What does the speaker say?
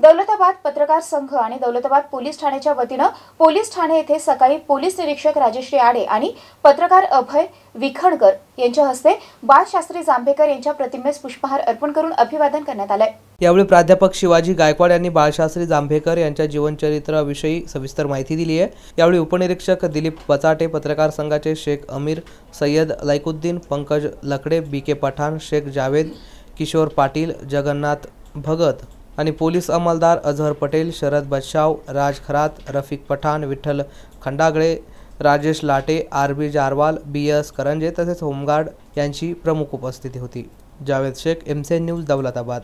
दौलताबाद पत्रकार संघ आणि दौलताबाद पोलीस ठाण्याच्या वतीनं पोलीस ठाणे येथे सकाळी पोलीस निरीक्षक राजेश्री आडे आणि पत्रकार अभय विखणकर यांच्या हस्ते बाळशास्त्री जांभेकर यांच्या प्रतिमेस पुष्पहार अर्पण करून अभिवादन करण्यात आलंय यावेळी प्राध्यापक शिवाजी गायकवाड यांनी बाळशास्त्री जांभेकर यांच्या जीवनचरित्राविषयी सविस्तर माहिती दिली आहे यावेळी उपनिरीक्षक दिलीप बचाटे पत्रकार संघाचे शेख अमीर सय्यद लायकुद्दीन पंकज लकडे बी के पठाण शेख जावेद किशोर पाटील जगन्नाथ भगत आणि पोलीस अंमलदार अझहर पटेल शरद बदशाव Raj Kharat Rafiq Pathan Vitthal Khandagale Rajesh Late R B Jarwal B S Karanje तसेच होमगार्ड यांची प्रमुख उपस्थिती होती जावेद शेख एन न्यूज दौलताबाद